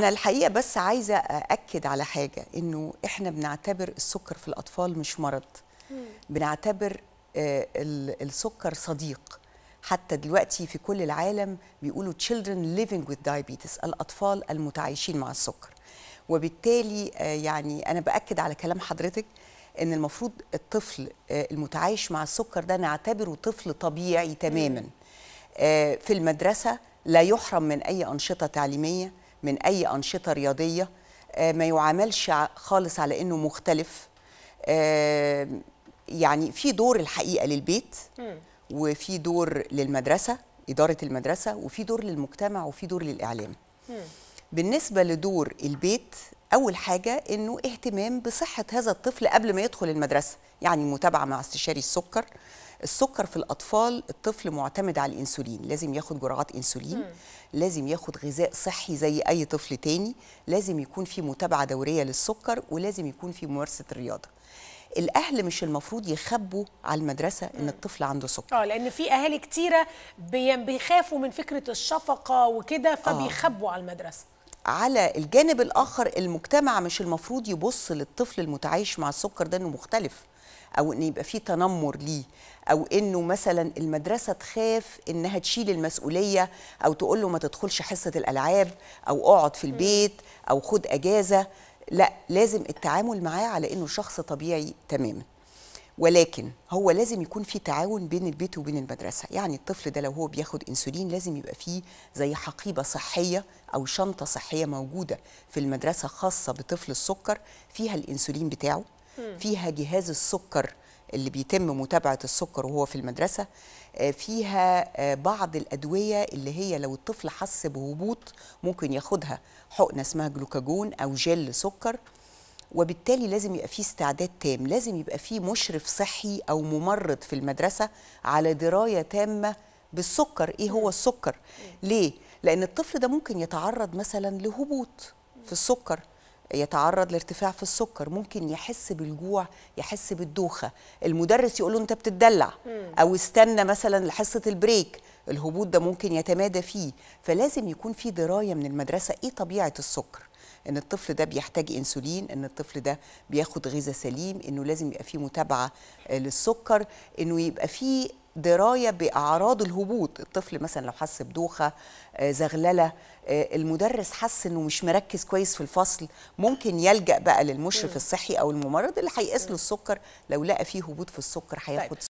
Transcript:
انا الحقيقه بس عايزه ااكد على حاجه انه احنا بنعتبر السكر في الاطفال مش مرض بنعتبر آه، السكر صديق حتى دلوقتي في كل العالم بيقولوا children living with diabetes الاطفال المتعايشين مع السكر وبالتالي آه، يعني انا باكد على كلام حضرتك ان المفروض الطفل آه، المتعايش مع السكر ده نعتبره طفل طبيعي تماما في المدرسه لا يحرم من اي انشطه تعليميه من اي انشطه رياضيه آه، ما يعاملش خالص على انه مختلف آه، يعني في دور الحقيقه للبيت وفي دور للمدرسه اداره المدرسه وفي دور للمجتمع وفي دور للاعلام بالنسبه لدور البيت اول حاجه انه اهتمام بصحه هذا الطفل قبل ما يدخل المدرسه يعني متابعه مع استشاري السكر السكر في الاطفال الطفل معتمد على الانسولين لازم ياخد جرعات انسولين م. لازم ياخد غذاء صحي زي اي طفل تاني لازم يكون في متابعه دوريه للسكر ولازم يكون في ممارسه الرياضه الاهل مش المفروض يخبوا على المدرسه ان الطفل عنده سكر اه لان في اهالي كتيره بيخافوا من فكره الشفقه وكده آه. فبيخبوا آه. على المدرسه على الجانب الاخر المجتمع مش المفروض يبص للطفل المتعايش مع السكر ده انه مختلف او ان يبقى فيه تنمر ليه او انه مثلا المدرسه تخاف انها تشيل المسؤوليه او تقول له ما تدخلش حصه الالعاب او اقعد في البيت او خد اجازه لا لازم التعامل معاه على انه شخص طبيعي تماما ولكن هو لازم يكون في تعاون بين البيت وبين المدرسه يعني الطفل ده لو هو بياخد انسولين لازم يبقى فيه زي حقيبه صحيه او شنطه صحيه موجوده في المدرسه خاصه بطفل السكر فيها الانسولين بتاعه فيها جهاز السكر اللي بيتم متابعه السكر وهو في المدرسه آه، فيها آه، بعض الادويه اللي هي لو الطفل حس بهبوط ممكن ياخدها حقنه اسمها جلوكاجون او جل سكر وبالتالي لازم يبقى فيه استعداد تام لازم يبقى فيه مشرف صحي أو ممرض في المدرسة على دراية تامة بالسكر إيه هو السكر ليه؟ لأن الطفل ده ممكن يتعرض مثلا لهبوط في السكر يتعرض لارتفاع في السكر ممكن يحس بالجوع يحس بالدوخه المدرس يقول له انت بتدلع او استنى مثلا لحصه البريك الهبوط ده ممكن يتمادى فيه فلازم يكون في درايه من المدرسه ايه طبيعه السكر ان الطفل ده بيحتاج انسولين ان الطفل ده بياخد غذاء سليم انه لازم يبقى فيه متابعه آه، للسكر انه يبقى فيه درايه باعراض الهبوط الطفل مثلا لو حس بدوخه آه، زغلله آه، المدرس حس انه مش مركز كويس في الفصل ممكن يلجا بقى للمشرف الصحي او الممرض اللي هيقيس له السكر لو لقى فيه هبوط في السكر هياخد طيب.